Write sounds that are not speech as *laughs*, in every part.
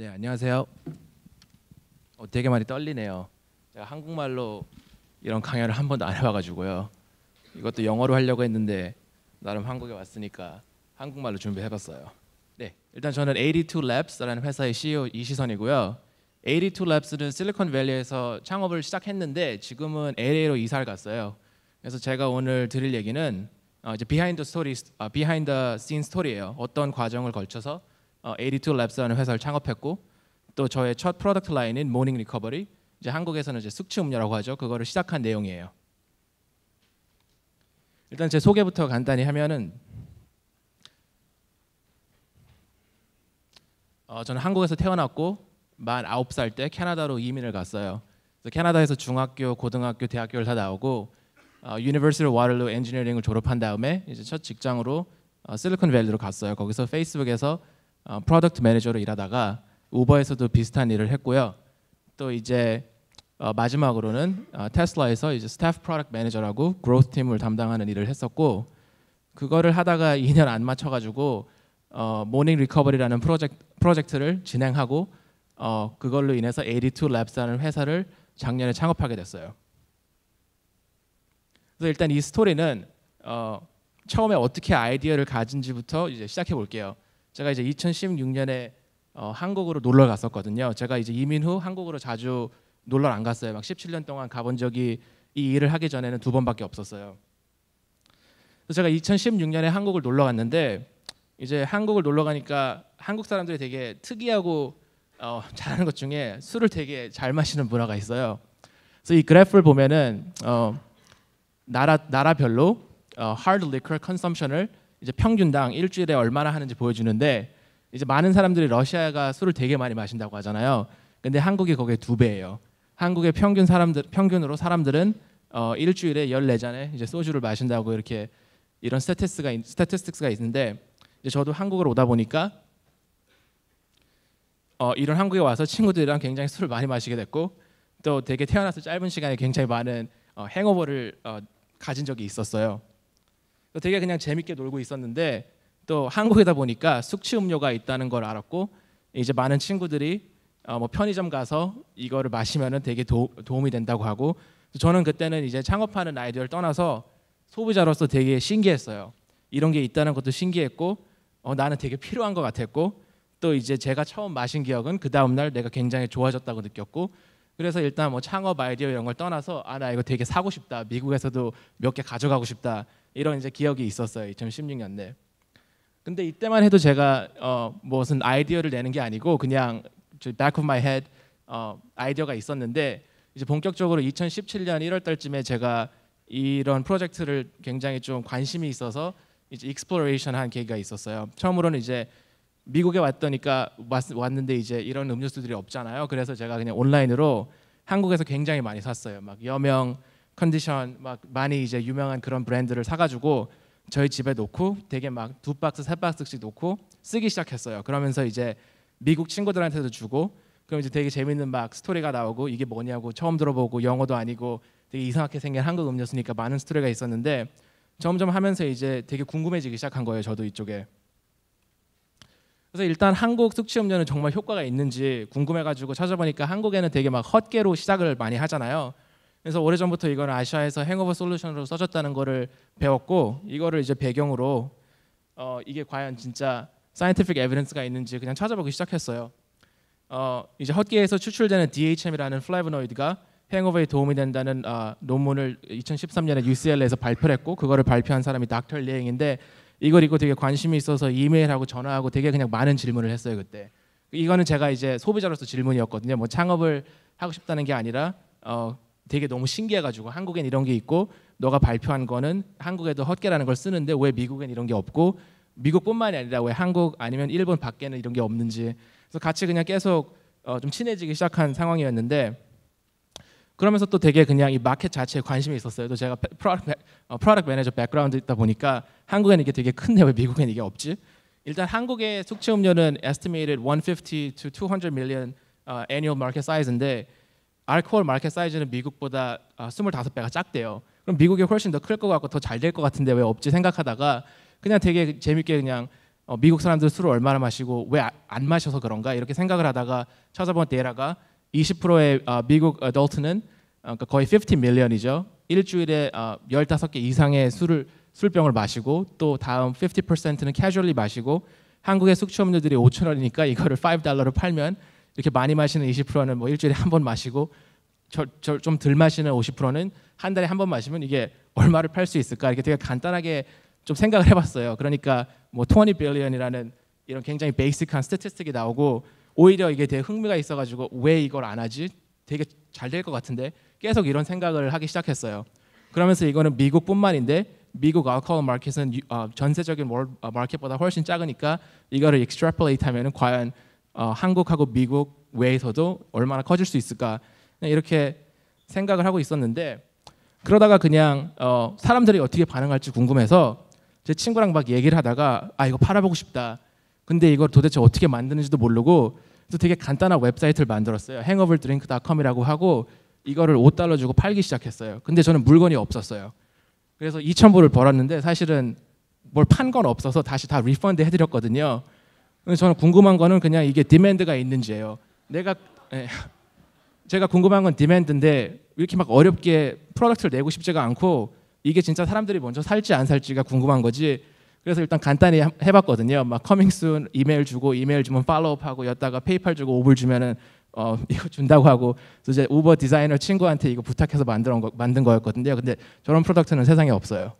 네 안녕하세요. 어, 되게 많이 떨리네요. 제가 한국말로 이런 강연을 한 번도 안 해봐가지고요. 이것도 영어로 하려고 했는데 나름 한국에 왔으니까 한국말로 준비해봤어요. 네 일단 저는 82labs라는 회사의 CEO 이시선이고요. 82labs는 실리콘밸리에서 창업을 시작했는데 지금은 LA로 이사를 갔어요. 그래서 제가 오늘 드릴 얘기는 어, 이제 비하인드 스토리, 아, 비하인드 씬 스토리예요. 어떤 과정을 걸쳐서 어, 82랩스라는 회사를 창업했고 또 저의 첫 프로덕트 라인인 모닝 리커버리 이제 한국에서는 이제 숙취 음료라고 하죠. 그거를 시작한 내용이에요. 일단 제 소개부터 간단히 하면은 어, 저는 한국에서 태어났고 만 아홉 살 때 캐나다로 이민을 갔어요. 그래서 캐나다에서 중학교, 고등학교, 대학교를 다 나오고 어, University of Waterloo e n g i n 을 졸업한 다음에 이제 첫 직장으로 어, 실리콘밸리로 갔어요. 거기서 페이스북에서 프로덕트 어, 매니저로 일하다가 우버에서도 비슷한 일을 했고요. 또 이제 어, 마지막으로는 어, 테슬라에서 이제 스태프 프로덕트 매니저라고 그로스 팀을 담당하는 일을 했었고 그거를 하다가 2년 안 맞춰 가지고 어, 모닝 리커버리라는 프로젝트, 를 진행하고 어, 그걸로 인해서 82랩스라는 회사를 작년에 창업하게 됐어요. 그래서 일단 이 스토리는 어, 처음에 어떻게 아이디어를 가진지부터 이제 시작해 볼게요. 제가 이제 2016년에 어, 한국으로 놀러 갔었거든요. 제가 이제 이민 후 한국으로 자주 놀러 안 갔어요. 막 17년 동안 가본 적이 이 일을 하기 전에는 두 번밖에 없었어요. 그래서 제가 2016년에 한국을 놀러 갔는데 이제 한국을 놀러 가니까 한국 사람들이 되게 특이하고 어, 잘하는 것 중에 술을 되게 잘 마시는 문화가 있어요. 그래서 이 그래프를 보면은 어, 나라 나라별로 어, hard liquor consumption을 이제 평균당 일주일에 얼마나 하는지 보여주는데 이제 많은 사람들이 러시아가 술을 되게 많이 마신다고 하잖아요. 근데 한국이 거기에 두 배예요. 한국의 평균 사람들 평균으로 사람들은 어, 일주일에 열네 잔의 이제 소주를 마신다고 이렇게 이런 스태티스가 스태티스틱스가 있는데 이제 저도 한국을 오다 보니까 어, 이런 한국에 와서 친구들이랑 굉장히 술을 많이 마시게 됐고 또 되게 태어나서 짧은 시간에 굉장히 많은 어, 행오버를 어, 가진 적이 있었어요. 되게 그냥 재밌게 놀고 있었는데 또 한국이다 보니까 숙취 음료가 있다는 걸 알았고 이제 많은 친구들이 어, 뭐 편의점 가서 이거를 마시면은 되게 도, 움이 된다고 하고 저는 그때는 이제 창업하는 아이디어를 떠나서 소비자로서 되게 신기했어요. 이런 게 있다는 것도 신기했고 어, 나는 되게 필요한 것 같았고 또 이제 제가 처음 마신 기억은 그 다음 날 내가 굉장히 좋아졌다고 느꼈고 그래서 일단 뭐 창업 아이디어 이런 걸 떠나서 아 나 이거 되게 사고 싶다 미국에서도 몇 개 가져가고 싶다 이런 이제 기억이 있었어요. 2016년에. 근데 이때만 해도 제가 어, 무슨 아이디어를 내는 게 아니고 그냥 back of my head 어, 아이디어가 있었는데 이제 본격적으로 2017년 1월 달쯤에 제가 이런 프로젝트를 굉장히 좀 관심이 있어서 이제 익스플로레이션 한 계기가 있었어요. 처음으로는 이제 미국에 왔더니까 왔, 는데 이제 이런 음료수들이 없잖아요. 그래서 제가 그냥 온라인으로 한국에서 굉장히 많이 샀어요. 막 여명 컨디션 막 많이 이제 유명한 그런 브랜드를 사가지고 저희 집에 놓고 되게 막 두 박스 세 박스씩 놓고 쓰기 시작했어요. 그러면서 이제 미국 친구들한테도 주고 그럼 이제 되게 재밌는 막 스토리가 나오고 이게 뭐냐고 처음 들어보고 영어도 아니고 되게 이상하게 생긴 한국 음료수니까 많은 스토리가 있었는데 점점 하면서 이제 되게 궁금해지기 시작한 거예요. 저도 이쪽에. 그래서 일단 한국 숙취 음료는 정말 효과가 있는지 궁금해가지고 찾아보니까 한국에는 되게 막 헛개로 시작을 많이 하잖아요. 그래서 오래전부터 이걸 아시아에서 행오버 솔루션으로 써졌다는 거를 배웠고 이거를 이제 배경으로 어, 이게 과연 진짜 사이언티픽 에비던스가 있는지 그냥 찾아보기 시작했어요. 어, 이제 헛개에서 추출되는 DHM이라는 플라보노이드가 이 행오버에 도움이 된다는 어, 논문을 2013년에 UCL에서 발표했고 그거를 발표한 사람이 닥터 리행인데 이걸 읽고 되게 관심이 있어서 이메일하고 전화하고 되게 그냥 많은 질문을 했어요 그때. 이거는 제가 이제 소비자로서 질문이었거든요. 뭐 창업을 하고 싶다는 게 아니라 어, 되게 너무 신기해가지고 한국엔 이런 게 있고 너가 발표한 거는 한국에도 헛개라는 걸 쓰는데 왜 미국엔 이런 게 없고 미국뿐만이 아니라 왜 한국 아니면 일본 밖에는 이런 게 없는지 그래서 같이 그냥 계속 어, 좀 친해지기 시작한 상황이었는데 그러면서 또 되게 그냥 이 마켓 자체에 관심이 있었어요. 또 제가 프로덕트, 어, 프로덕트 매니저 백그라운드 있다 보니까 한국에는 이게 되게 큰데 왜 미국에는 이게 없지? 일단 한국의 숙취 음료는 estimated 150 to 200 million uh, annual market size인데 알코올 마켓 사이즈는 미국보다 25배가 아, 작대요. 그럼 미국이 훨씬 더 클 것 같고 더 잘될것 같은데 왜 없지 생각하다가 그냥 되게 재밌게 그냥 어, 미국 사람들 술을 얼마나 마시고 왜안 아, 마셔서 그런가 이렇게 생각을 하다가 찾아본 데이터가 20%의 어, 미국 어덜트는 어, 그 거의 50 밀리언이죠. 일주일에 어, 15개 이상의 술을 술병을 마시고 또 다음 50%는 캐주얼리 마시고 한국의 숙취 음료들이 5천 원이니까 이거를 5달러로 팔면 이렇게 많이 마시는 20%는 뭐 일주일에 한 번 마시고 좀 덜 마시는 50%는 한 달에 한 번 마시면 이게 얼마를 팔 수 있을까 이렇게 되게 간단하게 좀 생각을 해봤어요. 그러니까 뭐20 billion이라는 이런 굉장히 베이직한 스태티스틱이 나오고 오히려 이게 되게 흥미가 있어가지고 왜 이걸 안 하지? 되게 잘 될 것 같은데 계속 이런 생각을 하기 시작했어요. 그러면서 이거는 미국뿐만인데 미국 알코올 마켓은 어, 전세적인 월 마켓보다 어, 훨씬 작으니까 이거를 익스트라플레이트 하면은 과연 어, 한국하고 미국 외에서도 얼마나 커질 수 있을까 이렇게 생각을 하고 있었는데 그러다가 그냥 어, 사람들이 어떻게 반응할지 궁금해서 제 친구랑 막 얘기를 하다가 아 이거 팔아보고 싶다. 근데 이걸 도대체 어떻게 만드는지도 모르고 그래서 되게 간단한 웹사이트를 만들었어요. hangoverdrink.com이라고 하고 이거를 5달러 주고 팔기 시작했어요. 근데 저는 물건이 없었어요. 그래서 2,000불을 벌었는데 사실은 뭘 판 건 없어서 다시 다 리펀드 해드렸거든요. 저는 궁금한 거는 그냥 이게 디맨드가 있는지예요. 내가 예, 제가 궁금한 건 디맨드인데 이렇게 막 어렵게 프로덕트를 내고 싶지가 않고 이게 진짜 사람들이 먼저 살지 안 살지가 궁금한 거지. 그래서 일단 간단히 해봤거든요. 막 커밍순 이메일 주고 이메일 주면 팔로우업하고 여다가 페이팔 주고 오블 주면은 어 *laughs* 이거 준다고 하고 이제 우버 디자이너 친구한테 이거 부탁해서 만든 거 만든 거였거든요. 근데 저런 프로덕트는 세상에 없어요.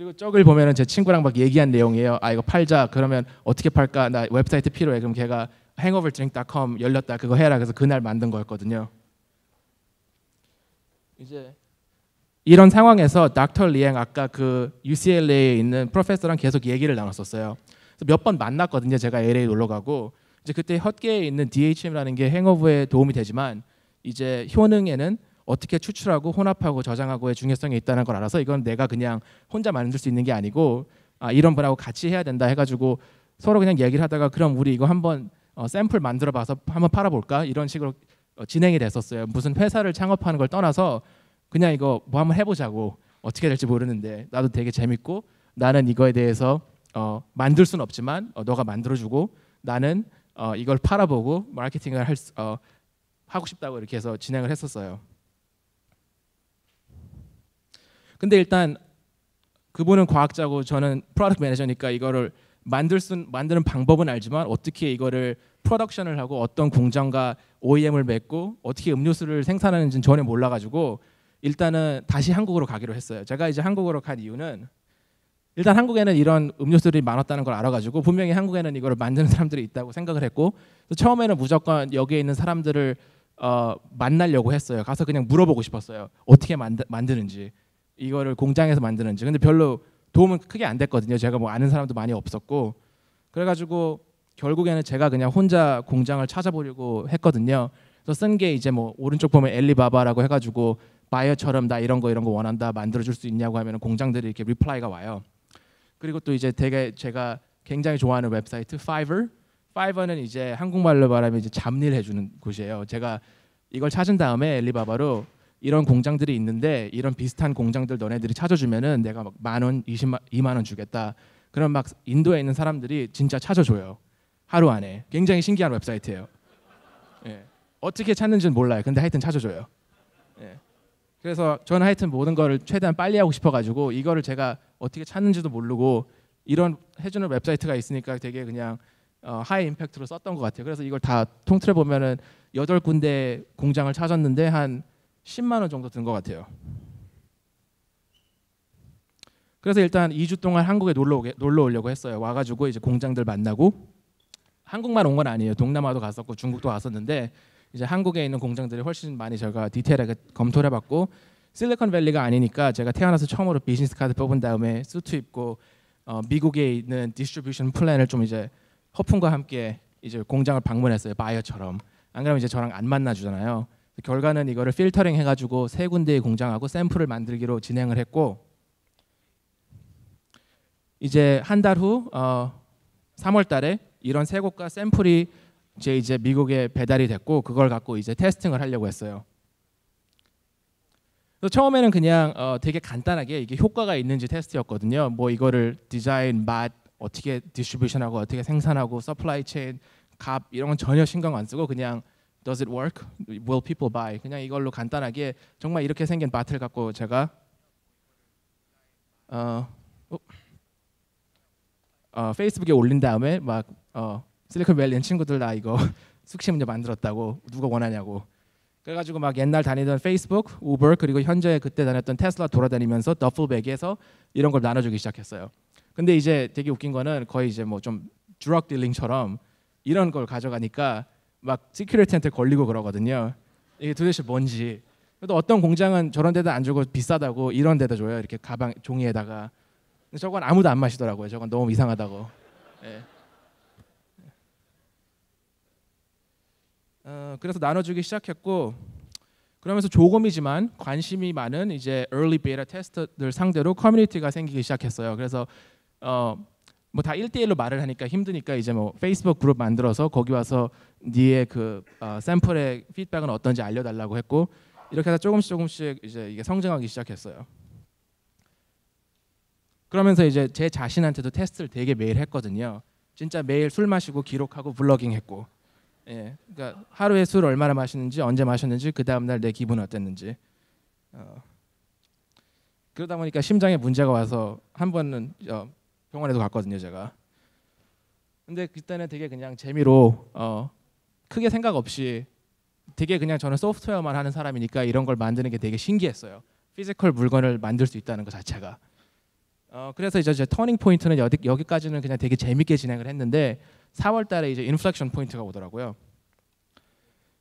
그리고 쪽을 보면은 제 친구랑 막 얘기한 내용이에요. 아 이거 팔자. 그러면 어떻게 팔까? 나 웹사이트 필요해. 그럼 걔가 hangoverdrink.com 열렸다. 그거 해라. 그래서 그날 만든 거였거든요. 이제 이런 상황에서 닥터 리앵 아까 그 UCLA에 있는 프로페서랑 계속 얘기를 나눴었어요. 몇 번 만났거든요. 제가 LA 놀러 가고 이제 그때 헛개에 있는 DHM이라는 게 행어브에 도움이 되지만 이제 효능에는 어떻게 추출하고 혼합하고 저장하고의 중요성이 있다는 걸 알아서 이건 내가 그냥 혼자 만들 수 있는 게 아니고 아, 이런 분하고 같이 해야 된다 해가지고 서로 그냥 얘기를 하다가 그럼 우리 이거 한번 어, 샘플 만들어 봐서 한번 팔아볼까 이런 식으로 어, 진행이 됐었어요. 무슨 회사를 창업하는 걸 떠나서 그냥 이거 뭐 한번 해보자고 어떻게 될지 모르는데 나도 되게 재밌고 나는 이거에 대해서 어, 만들 수는 없지만 어, 너가 만들어주고 나는 어, 이걸 팔아보고 마케팅을 할 수, 어, 하고 싶다고 이렇게 해서 진행을 했었어요. 근데 일단 그분은 과학자고 저는 프로덕트 매니저니까 이거를 만들 수 만드는 방법은 알지만 어떻게 이거를 프로덕션을 하고 어떤 공장과 OEM을 맺고 어떻게 음료수를 생산하는지는 전혀 몰라가지고 일단은 다시 한국으로 가기로 했어요. 제가 이제 한국으로 간 이유는 일단 한국에는 이런 음료수들이 많았다는 걸 알아가지고 분명히 한국에는 이거를 만드는 사람들이 있다고 생각을 했고 처음에는 무조건 여기에 있는 사람들을 어, 만나려고 했어요. 가서 그냥 물어보고 싶었어요. 어떻게 만드, 만드는지. 이거를 공장에서 만드는지 근데 별로 도움은 크게 안 됐거든요. 제가 뭐 아는 사람도 많이 없었고 그래가지고 결국에는 제가 그냥 혼자 공장을 찾아보려고 했거든요. 그래서 쓴 게 이제 뭐 오른쪽 보면 엘리바바라고 해가지고 바이어처럼 나 이런 거 이런 거 원한다 만들어줄 수 있냐고 하면 공장들이 이렇게 리플라이가 와요. 그리고 또 이제 되게 제가 굉장히 좋아하는 웹사이트 파이 v 파이 r 는 이제 한국말로 말하면 이제 잡일 해주는 곳이에요. 제가 이걸 찾은 다음에 엘리바바로 이런 공장들이 있는데 이런 비슷한 공장들 너네들이 찾아주면은 내가 막 만 원, 이십만, 이만 원 주겠다. 그럼 막 인도에 있는 사람들이 진짜 찾아줘요. 하루 안에. 굉장히 신기한 웹사이트예요. 예. 어떻게 찾는지는 몰라요. 근데 하여튼 찾아줘요. 예. 그래서 저는 하여튼 모든 것을 최대한 빨리 하고 싶어가지고 이거를 제가 어떻게 찾는지도 모르고 이런 해주는 웹사이트가 있으니까 되게 그냥 어, 하이 임팩트로 썼던 것 같아요. 그래서 이걸 다 통틀어 보면은 여덟 군데 공장을 찾았는데 한 10만 원 정도 든 것 같아요. 그래서 일단 2주 동안 한국에 놀러 오게, 놀러 오려고 했어요. 와가지고 이제 공장들 만나고 한국만 온 건 아니에요. 동남아도 갔었고 중국도 갔었는데 이제 한국에 있는 공장들이 훨씬 많이 제가 디테일하게 검토를 해봤고 실리콘밸리가 아니니까 제가 태어나서 처음으로 비즈니스 카드 뽑은 다음에 수트 입고 어, 미국에 있는 디스트리뷰션 플랜을 좀 이제 허풍과 함께 이제 공장을 방문했어요. 바이어처럼. 안 그러면 이제 저랑 안 만나 주잖아요. 결과는 이거를 필터링 해가지고 세 군데의 공장하고 샘플을 만들기로 진행을 했고 이제 한 달 후 어, 3월달에 이런 세 곳과 샘플이 이제 이제 미국에 배달이 됐고 그걸 갖고 이제 테스팅을 하려고 했어요. 처음에는 그냥 어, 되게 간단하게 이게 효과가 있는지 테스트였거든요. 뭐 이거를 디자인, 맛, 어떻게 디스트리뷰션하고 어떻게 생산하고 서플라이 체인, 값 이런 건 전혀 신경 안 쓰고 그냥 Does it work? Will people buy? 그냥 이걸로 간단하게 정말 이렇게 생긴 바틀 갖고 제가 어, 어, 어, 페이스북에 올린 다음에 막 어, 실리콘밸리 친구들 나 이거 *laughs* 숙시 문제 만들었다고 누가 원하냐고 그래가지고 막 옛날 다니던 페이스북, 우버 그리고 현재 그때 다녔던 테슬라 돌아다니면서 더플백에서 이런 걸 나눠주기 시작했어요. 근데 이제 되게 웃긴 거는 거의 이제 뭐좀 드럭 딜링처럼 이런 걸 가져가니까 막 시큐리티한테 걸리고 그러거든요. 이게 도대체 뭔지. 그래도 어떤 공장은 저런 데다 안 주고 비싸다고 이런 데다 줘요. 이렇게 가방 종이에다가. 근데 저건 아무도 안 마시더라고요. 저건 너무 이상하다고. 네. 어, 그래서 나눠주기 시작했고 그러면서 조금이지만 관심이 많은 이제 early beta 테스트들 상대로 커뮤니티가 생기기 시작했어요. 그래서 어, 뭐다 일대일로 말을 하니까 힘드니까 이제 뭐 페이스북 그룹 만들어서 거기 와서 니의 그 어, 샘플의 피드백은 어떤지 알려달라고 했고 이렇게 해서 조금씩 조금씩 이제 이게 성장하기 시작했어요. 그러면서 이제 제 자신한테도 테스트를 되게 매일 했거든요. 진짜 매일 술 마시고 기록하고 블로깅 했고, 예, 그러니까 하루에 술 얼마나 마시는지 언제 마셨는지 그 다음 날 내 기분 어땠는지. 어. 그러다 보니까 심장에 문제가 와서 한 번은 어, 병원에도 갔거든요 제가. 근데 그때는 되게 그냥 재미로 어, 크게 생각 없이 되게 그냥 저는 소프트웨어만 하는 사람이니까 이런 걸 만드는 게 되게 신기했어요. 피지컬 물건을 만들 수 있다는 것 자체가. 어, 그래서 이제 제 터닝 포인트는 여기, 여기까지는 그냥 되게 재밌게 진행을 했는데 4월 달에 이제 인플렉션 포인트가 오더라고요.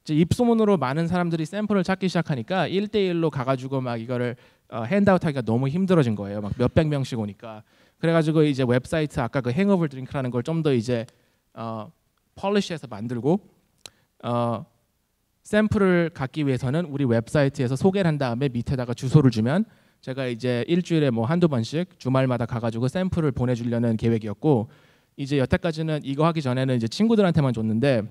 이제 입소문으로 많은 사람들이 샘플을 찾기 시작하니까 1대1로 가가지고 막 이거를 어, 핸드아웃 하기가 너무 힘들어진 거예요. 막 몇백 명씩 오니까. 그래가지고 이제 웹사이트 아까 그 행업을 드링크라는 걸 좀 더 이제 어, 폴리시해서 만들고 어, 샘플을 갖기 위해서는 우리 웹사이트에서 소개를 한 다음에 밑에다가 주소를 주면 제가 이제 일주일에 뭐 한두 번씩 주말마다 가가지고 샘플을 보내주려는 계획이었고 이제 여태까지는 이거 하기 전에는 이제 친구들한테만 줬는데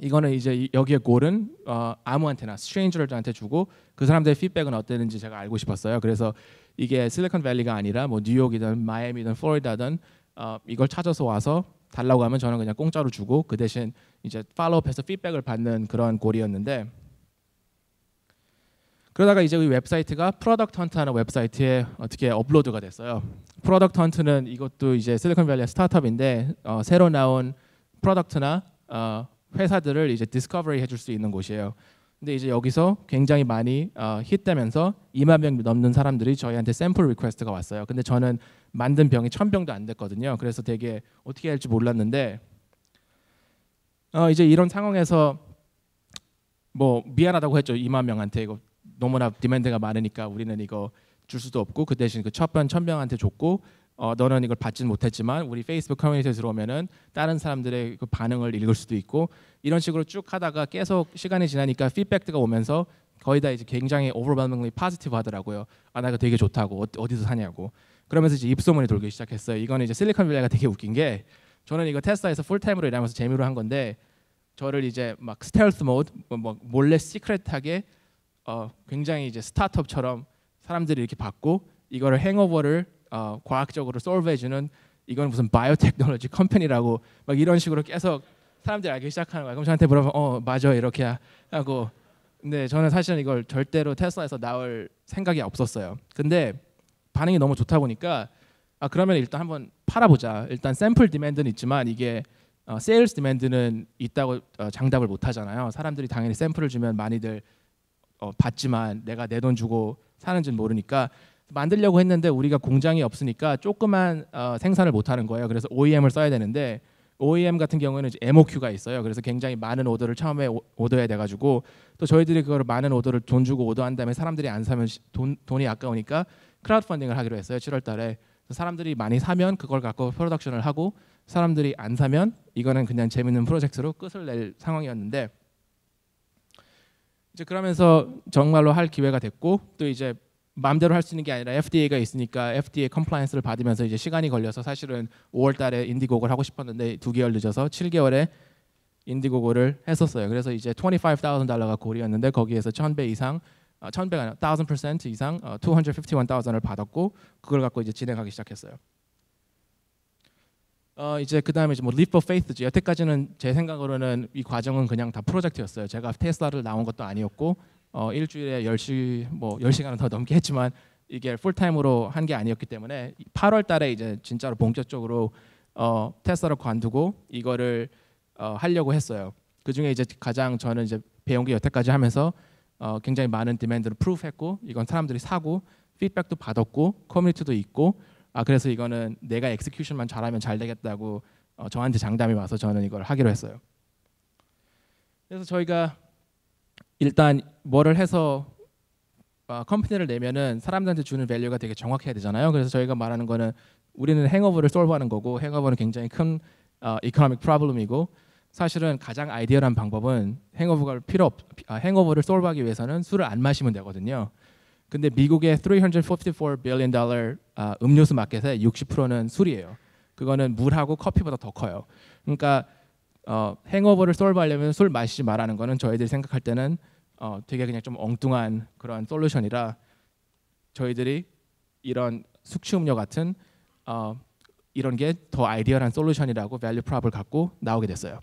이거는 이제 여기에 골은 어, 아무한테나 스트레인저들한테 주고 그 사람들의 피드백은 어땠는지 제가 알고 싶었어요. 그래서 이게 실리콘 밸리가 아니라 뭐 뉴욕이든 마이애미든 플로리다든 어, 이걸 찾아서 와서 달라고 하면 저는 그냥 공짜로 주고 그 대신 이제 팔로업해서 피드백을 받는 그런 골이었는데 그러다가 이제 이 웹사이트가 프로덕트 헌트라는 웹사이트에 어떻게 업로드가 됐어요. 프로덕트 헌트는 이것도 이제 실리콘밸리 의 스타트업인데 어, 새로 나온 프로덕트나 어, 회사들을 이제 디스커버리 해줄 수 있는 곳이에요. 근데 이제 여기서 굉장히 많이 어, 힛되면서 2만 명 넘는 사람들이 저희한테 샘플 리퀘스트가 왔어요. 근데 저는 만든 병이 천 병도 안 됐거든요. 그래서 되게 어떻게 할지 몰랐는데 어, 이제 이런 상황에서 뭐 미안하다고 했죠 2만 명한테 이거 너무나 디맨드가 많으니까 우리는 이거 줄 수도 없고 그 대신 그 첫번 천 명한테 줬고 어, 너는 이걸 받지는 못했지만 우리 페이스북 커뮤니티에 들어오면은 다른 사람들의 그 반응을 읽을 수도 있고 이런 식으로 쭉 하다가 계속 시간이 지나니까 피드백트가 오면서 거의 다 이제 굉장히 오버발밍리 파지티브 하더라고요. 아 나 이거 되게 좋다고 어, 디서 사냐고. 그러면서 이제 입소문이 돌기 시작했어요. 이거는 이제 실리콘빌라가 되게 웃긴 게 저는 이거 테스트에서 풀타임으로 일하면서 재미로 한 건데 저를 이제 막 스텔스 모드 뭐, 뭐, 몰래 시크릿하게 어, 굉장히 이제 스타트업처럼 사람들이 이렇게 받고 이거를 행오버를 어, 과학적으로 솔브해주는 이건 무슨 바이오테크놀로지 컴퍼니라고 *laughs* 막 이런 식으로 계속 사람들이 알기 시작하는 거야 그럼 저한테 물어보면 어 맞아 이렇게 하고 근데 저는 사실은 이걸 절대로 테슬라에서 나올 생각이 없었어요. 근데 반응이 너무 좋다 보니까 아 그러면 일단 한번 팔아보자. 일단 샘플 디맨드는 있지만 이게 어, 세일스 디맨드는 있다고 어, 장담을 못 하잖아요. 사람들이 당연히 샘플을 주면 많이들 어, 받지만 내가 내 돈 주고 사는지는 모르니까 만들려고 했는데 우리가 공장이 없으니까 조그만 어, 생산을 못 하는 거예요. 그래서 OEM을 써야 되는데 OEM 같은 경우에는 이제 MOQ가 있어요. 그래서 굉장히 많은 오더를 처음에 오, 오더해야 돼가지고 또 저희들이 그걸 많은 오더를 돈 주고 오더한 다음에 사람들이 안 사면 돈, 돈이 아까우니까 크라우드 펀딩을 하기로 했어요. 7월 달에 사람들이 많이 사면 그걸 갖고 프로덕션을 하고 사람들이 안 사면 이거는 그냥 재밌는 프로젝트로 끝을 낼 상황이었는데 이제 그러면서 정말로 할 기회가 됐고 또 이제 마음대로 할 수 있는 게 아니라 FDA가 있으니까 FDA 컴플라이언스를 받으면서 이제 시간이 걸려서 사실은 5월 달에 인디고고를 하고 싶었는데 두 개월 늦어서 7개월에 인디고고를 했었어요. 그래서 이제 25,000달러가 고리였는데 거기에서 1 0 0 0배 이상 1,100 어, 아니라 1,000% 이상 251,000을 어, 받았고 그걸 갖고 이제 진행하기 시작했어요. 어 이제 그다음에 이제 뭐 leap of faith죠. 여태까지는 제 생각으로는 이 과정은 그냥 다 프로젝트였어요. 제가 테슬라를 나온 것도 아니었고 어, 일주일에 10시 뭐 10시간은 더 넘게 했지만 이게 풀타임으로 한 게 아니었기 때문에 8월 달에 이제 진짜로 본격적으로 어, 테스트를 관두고 이거를 어, 하려고 했어요. 그중에 이제 가장 저는 이제 배운 게 여태까지 하면서 어, 굉장히 많은 디맨드를 프루프했고 이건 사람들이 사고 피드백도 받았고 커뮤니티도 있고 아 그래서 이거는 내가 엑스큐션만 잘하면 잘 되겠다고 어, 저한테 장담이 와서 저는 이걸 하기로 했어요. 그래서 저희가 일단 뭐를 해서 어, 컴퍼니를 내면은 사람들한테 주는 밸류가 되게 정확해야 되잖아요. 그래서 저희가 말하는 거는 우리는 행어버를 솔브하는 거고 행어버는 굉장히 큰 이코노믹 어, 프로블럼이고 사실은 가장 아이디어한 방법은 행어버가 필요 없 아, 행어버를 솔브하기 위해서는 술을 안 마시면 되거든요. 근데 미국의 354 billion dollar 아, 음료수 마켓의 60%는 술이에요. 그거는 물하고 커피보다 더 커요. 그러니까 어, 행오버를 솔브하려면 술 마시지 말라는 거는 저희들이 생각할 때는 어, 되게 그냥 좀 엉뚱한 그런 솔루션이라 저희들이 이런 숙취음료 같은 어, 이런 게 더 아이디어한 솔루션이라고 밸류 프랍을 갖고 나오게 됐어요.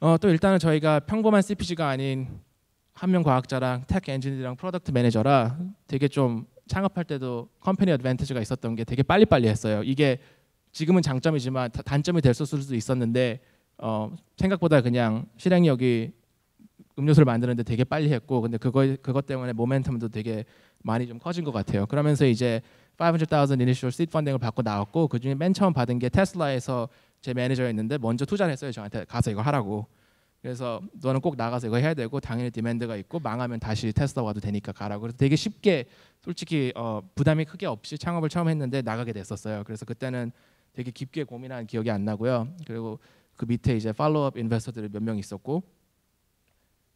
어, 또 일단은 저희가 평범한 CPG가 아닌 한 명 과학자랑 테크 엔지니어랑 프로덕트 매니저라 되게 좀 창업할 때도 컴퍼니 어드밴티지가 있었던 게 되게 빨리빨리 했어요. 이게 지금은 장점이지만 단점이 됐을 수도 있었는데 어, 생각보다 그냥 실행력이 음료수를 만드는데 되게 빨리 했고 근데 그거 그것 때문에 모멘텀도 되게 많이 좀 커진 것 같아요. 그러면서 이제 500,000 initial 을 받고 나왔고 그중에 맨 처음 받은 게 테슬라에서 제 매니저였는데 먼저 투자를 했어요. 저한테 가서 이거 하라고. 그래서 너는 꼭 나가서 이거 해야 되고 당연히 디맨드가 있고 망하면 다시 테슬라 와도 되니까 가라고. 그래서 되게 쉽게 솔직히 어, 부담이 크게 없이 창업을 처음 했는데 나가게 됐었어요. 그래서 그때는 되게 깊게 고민한 기억이 안 나고요. 그리고 그 밑에 이제 팔로업 인베스터들이 몇 명 있었고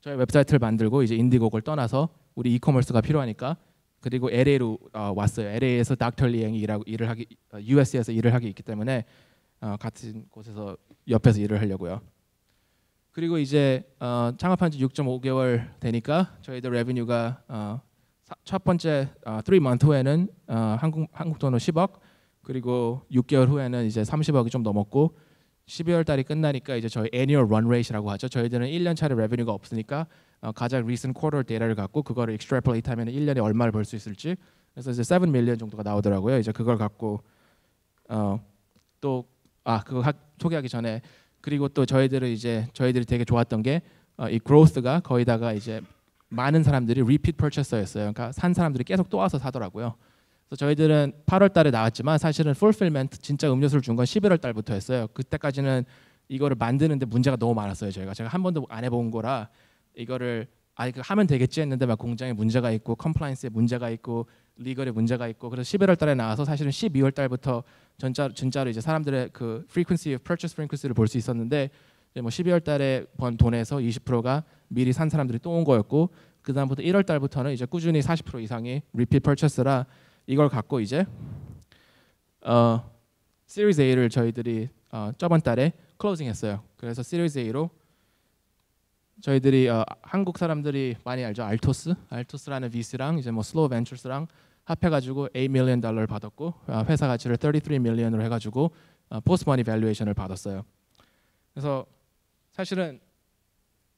저희 웹사이트를 만들고 이제 인디고를 떠나서 우리 이커머스가 필요하니까 그리고 LA로 어, 왔어요. LA에서 닥터 리행이 일하고 일을 하기 US에서 어, 일을 하기 있기 때문에 어, 같은 곳에서 옆에서 일을 하려고요. 그리고 이제 어, 창업한 지 6.5개월 되니까 저희들 레비뉴가 어, 첫 번째 어, 3 month 후에는 어, 한국 한국 돈으로 10억 그리고 6개월 후에는 이제 30억이 좀 넘었고 12월 달이 끝나니까 이제 저희 annual run rate라고 하죠. 저희들은 1년 차례 레버뉴가 없으니까 어, 가장 recent quarter 데이터를 갖고 그거를 extrapolate 하면 1년에 얼마를 벌 수 있을지 그래서 이제 7 밀리언 정도가 나오더라고요. 이제 그걸 갖고 어, 또 아 그거 하, 소개하기 전에 그리고 또 저희들은 이제 저희들이 되게 좋았던 게이 어, growth가 거의다가 이제 많은 사람들이 repeat purchaser였어요. 그러니까 산 사람들이 계속 또 와서 사더라고요. 그래서 저희들은 8월 달에 나왔지만 사실은 풀필멘트 진짜 음료수를 준 건 11월 달부터했어요 그때까지는 이거를 만드는데 문제가 너무 많았어요. 저희가 제가 한 번도 안 해본 거라 이거를 아니 그 하면 되겠지 했는데 막 공장에 문제가 있고 컴플라이언스에 문제가 있고 리걸에 문제가 있고 그래서 11월 달에 나와서 사실은 12월 달부터 진짜 진짜로 이제 사람들의 그 프리퀀시 u e n c y of p 를볼 수 있었는데 뭐 12월 달에 번 돈에서 20%가 미리 산 사람들이 또 온 거였고 그다음부터 1월 달부터는 이제 꾸준히 40% 이상이 리 e 퍼 e 스라 이걸 갖고 이제 어, 시리즈 A를 저희들이 어, 저번 달에 클로징했어요. 그래서 시리즈 A로 저희들이 어, 한국 사람들이 많이 알죠 알토스, 알토스라는 VC랑 이제 뭐 슬로우 벤처스랑 합해가지고 8 밀리언 달러를 받았고 어, 회사 가치를 33 밀리언으로 해가지고 포스 머니 밸류에이션을 받았어요. 그래서 사실은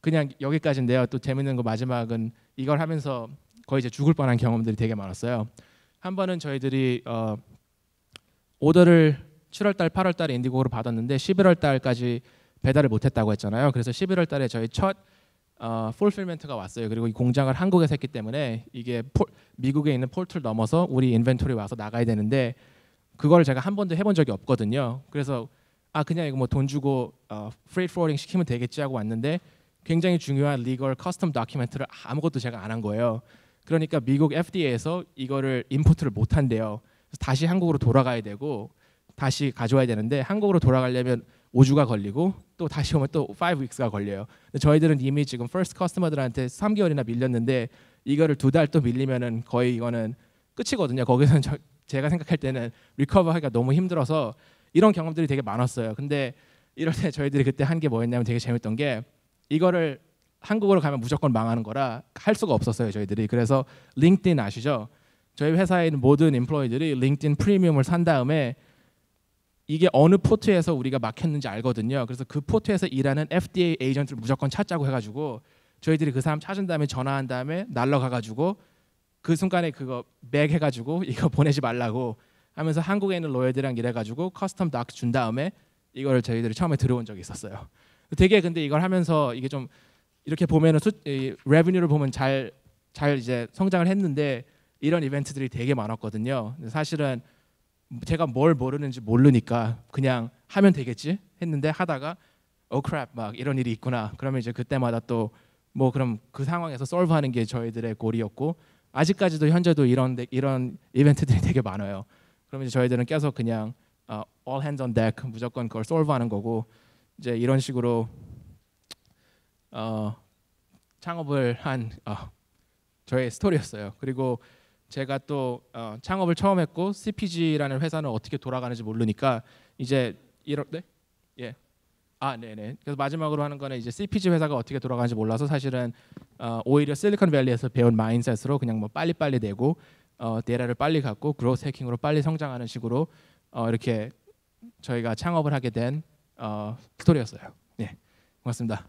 그냥 여기까지인데요. 또 재밌는 거 마지막은 이걸 하면서 거의 이제 죽을 뻔한 경험들이 되게 많았어요. 한 번은 저희들이 어, 오더를 7월 달, 8월 달에 인디고로 받았는데 11월 달까지 배달을 못 했다고 했잖아요. 그래서 11월 달에 저희 첫 어, 풀필멘트가 왔어요. 그리고 이 공장을 한국에서 했기 때문에 이게 폴, 미국에 있는 폴트를 넘어서 우리 인벤토리 와서 나가야 되는데 그걸 제가 한 번도 해본 적이 없거든요. 그래서 아 그냥 이거 뭐 돈 주고 프레이트 어, 포워딩 시키면 되겠지 하고 왔는데 굉장히 중요한 리걸 커스텀 다큐멘트를 아무것도 제가 안 한 거예요. 그러니까 미국 FDA에서 이거를 임포트를 못 한대요. 다시 한국으로 돌아가야 되고 다시 가져와야 되는데 한국으로 돌아가려면 5주가 걸리고 또 다시 오면 또 5weeks가 걸려요. 근데 저희들은 이미 지금 first customer들한테 3개월이나 밀렸는데 이거를 두 달 또 밀리면은 거의 이거는 끝이거든요. 거기서는 저, 제가 생각할 때는 리커버하기가 너무 힘들어서 이런 경험들이 되게 많았어요. 근데 이럴 때 저희들이 그때 한 게 뭐였냐면 되게 재밌던 게 이거를 한국으로 가면 무조건 망하는 거라 할 수가 없었어요 저희들이 그래서 링크인 아시죠? 저희 회사에 있는 모든 인플로이들이 링크인 프리미엄을 산 다음에 이게 어느 포트에서 우리가 막혔는지 알거든요. 그래서 그 포트에서 일하는 FDA 에이전트를 무조건 찾자고 해가지고 저희들이 그 사람 찾은 다음에 전화한 다음에 날라가가지고 그 순간에 그거 맥 해가지고 *laughs* 이거 보내지 말라고 하면서 한국에 있는 로열들이랑 일해가지고 커스텀 닥준 다음에 이거를 저희들이 처음에 들어온 적이 있었어요. 되게 근데 이걸 하면서 이게 좀 이렇게 보면은 수, 이, 레버뉴를 보면 잘 잘 이제 성장을 했는데 이런 이벤트들이 되게 많았거든요. 사실은 제가 뭘 모르는지 모르니까 그냥 하면 되겠지 했는데 하다가 어크랩 oh 막 이런 일이 있구나. 그러면 이제 그때마다 또 뭐 그럼 그 상황에서 솔브하는 게 저희들의 골이었고 아직까지도 현재도 이런 이런 이벤트들이 되게 많아요. 그러면 이제 저희들은 계속 그냥 어, all hands on deck 무조건 그걸 솔브하는 거고 이제 이런 식으로 어, 창업을 한 어, 저의 스토리였어요. 그리고 제가 또 어, 창업을 처음 했고 CPG라는 회사는 어떻게 돌아가는지 모르니까 이제 이럴 네? 예. 아, 네네. 그래서 마지막으로 하는 거는 이제 CPG 회사가 어떻게 돌아가는지 몰라서 사실은 어, 오히려 실리콘밸리에서 배운 마인셋으로 그냥 뭐 빨리빨리 내고 어, 데이터를 빨리 갖고 그로스 해킹으로 빨리 성장하는 식으로 어, 이렇게 저희가 창업을 하게 된 어, 스토리였어요. 네, 고맙습니다.